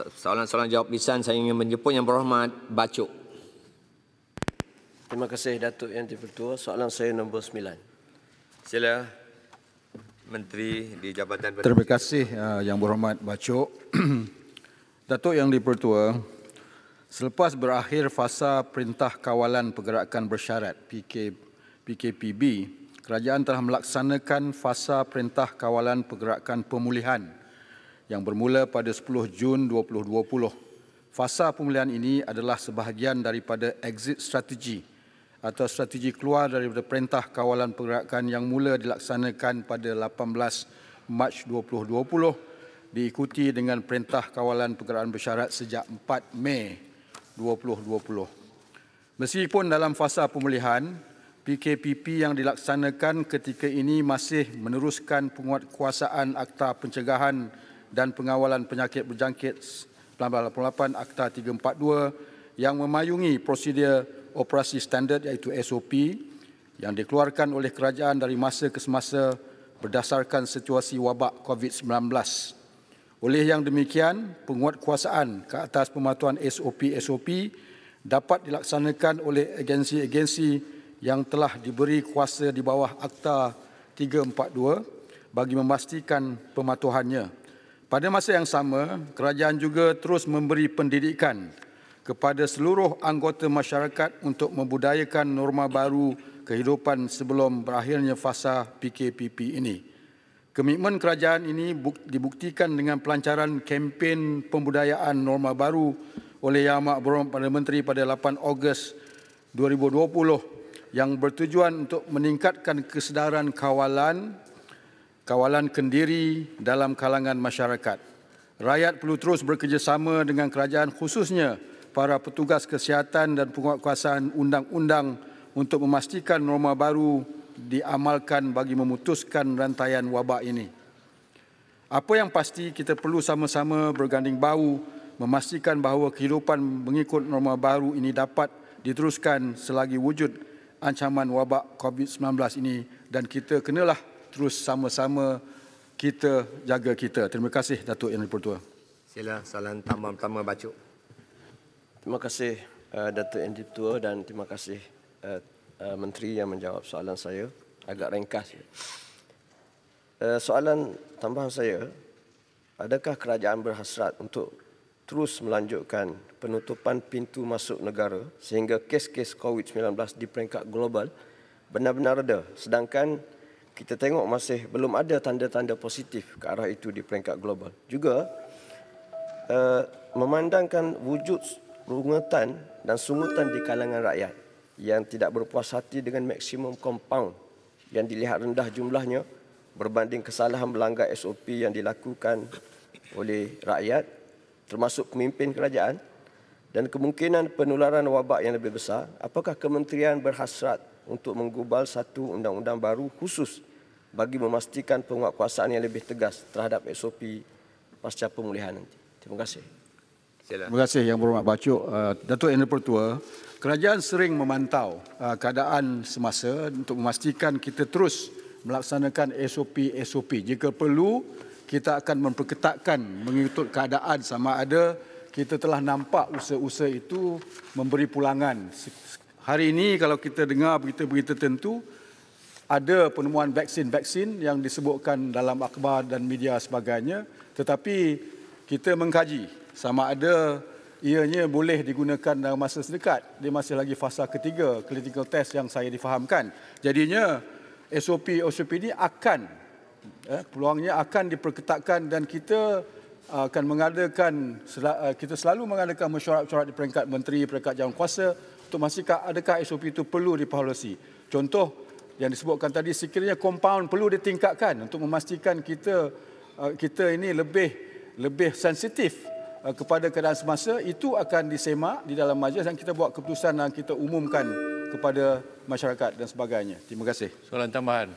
soalan-soalan jawab lisan saya ingin menjepun yang berhormat Bacuk. Terima kasih Datuk Yang Dipertua. Soalan saya nombor 9. Sila Menteri di Jabatan Ber- Terima kasih uh, Yang Berhormat Bacuk. Datuk Yang Dipertua, selepas berakhir fasa Perintah Kawalan Pergerakan Bersyarat PK, PKPB, kerajaan telah melaksanakan fasa Perintah Kawalan Pergerakan Pemulihan yang bermula pada 10 Jun 2020. Fasa pemulihan ini adalah sebahagian daripada exit strategi atau strategi keluar daripada perintah kawalan pergerakan yang mula dilaksanakan pada 18 Mac 2020 diikuti dengan perintah kawalan pergerakan bersyarat sejak 4 Mei 2020. Meskipun dalam fasa pemulihan, PKPP yang dilaksanakan ketika ini masih meneruskan penguatkuasaan Akta Pencegahan dan Pengawalan Penyakit Berjangkit 1988 Akta 342 yang memayungi prosedur operasi standard iaitu SOP yang dikeluarkan oleh kerajaan dari masa ke semasa berdasarkan situasi wabak COVID-19. Oleh yang demikian, penguatkuasaan ke atas pematuhan SOP-SOP dapat dilaksanakan oleh agensi-agensi yang telah diberi kuasa di bawah Akta 342 bagi memastikan pematuhannya. Pada masa yang sama, kerajaan juga terus memberi pendidikan kepada seluruh anggota masyarakat untuk membudayakan norma baru kehidupan sebelum berakhirnya fasa PKPP ini. Komitmen kerajaan ini dibuktikan dengan pelancaran kempen pembudayaan norma baru oleh Yang Amat Berhormat Perdana Menteri pada 8 Ogos 2020 yang bertujuan untuk meningkatkan kesedaran kawalan kawalan kendiri dalam kalangan masyarakat. Rakyat perlu terus bekerjasama dengan kerajaan khususnya para petugas kesihatan dan penguatkuasaan undang-undang untuk memastikan norma baru diamalkan bagi memutuskan rantaian wabak ini. Apa yang pasti kita perlu sama-sama berganding bahu memastikan bahawa kehidupan mengikut norma baru ini dapat diteruskan selagi wujud ancaman wabak COVID-19 ini dan kita kenalah terus sama-sama kita jaga kita. Terima kasih Datuk Yang Dipertua. Sila salam tambah pertama baca. Terima kasih uh, Datuk Yang Dipertua dan terima kasih uh, uh, Menteri yang menjawab soalan saya. Agak ringkas. Uh, soalan tambahan saya, adakah kerajaan berhasrat untuk terus melanjutkan penutupan pintu masuk negara sehingga kes-kes COVID-19 di peringkat global benar-benar reda sedangkan kita tengok masih belum ada tanda-tanda positif ke arah itu di peringkat global. Juga uh, memandangkan wujud rungutan dan sungutan di kalangan rakyat yang tidak berpuas hati dengan maksimum compound yang dilihat rendah jumlahnya berbanding kesalahan melanggar SOP yang dilakukan oleh rakyat termasuk pemimpin kerajaan dan kemungkinan penularan wabak yang lebih besar, apakah kementerian berhasrat untuk menggubal satu undang-undang baru khusus bagi memastikan penguatkuasaan yang lebih tegas terhadap SOP pasca pemulihan nanti? Terima kasih. Terima kasih Yang Berhormat Bacuk. Uh, Datuk Yang Pertua, kerajaan sering memantau uh, keadaan semasa untuk memastikan kita terus melaksanakan SOP-SOP. Jika perlu, kita akan memperketatkan mengikut keadaan sama ada kita telah nampak usaha-usaha itu memberi pulangan. Hari ini kalau kita dengar berita-berita tentu, ada penemuan vaksin-vaksin yang disebutkan dalam akhbar dan media sebagainya. Tetapi kita mengkaji sama ada ianya boleh digunakan dalam masa sedekat. Dia masih lagi fasa ketiga, clinical test yang saya difahamkan. Jadinya SOP-OSOP ini akan, eh, peluangnya akan diperketatkan dan kita akan mengadakan eh, kita selalu mengadakan mesyuarat-mesyuarat di peringkat menteri, peringkat kuasa untuk memastikan adakah SOP itu perlu diperhalusi. Contoh yang disebutkan tadi sekiranya compound perlu ditingkatkan untuk memastikan kita eh, kita ini lebih lebih sensitif eh, kepada keadaan semasa itu akan disemak di dalam majlis dan kita buat keputusan dan kita umumkan kepada masyarakat dan sebagainya. Terima kasih. Soalan tambahan.